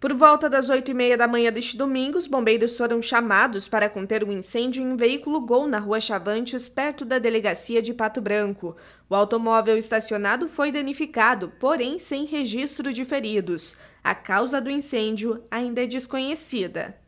Por volta das 8 e meia da manhã deste domingo, os bombeiros foram chamados para conter um incêndio em um veículo Gol na rua Chavantes, perto da delegacia de Pato Branco. O automóvel estacionado foi danificado, porém sem registro de feridos. A causa do incêndio ainda é desconhecida.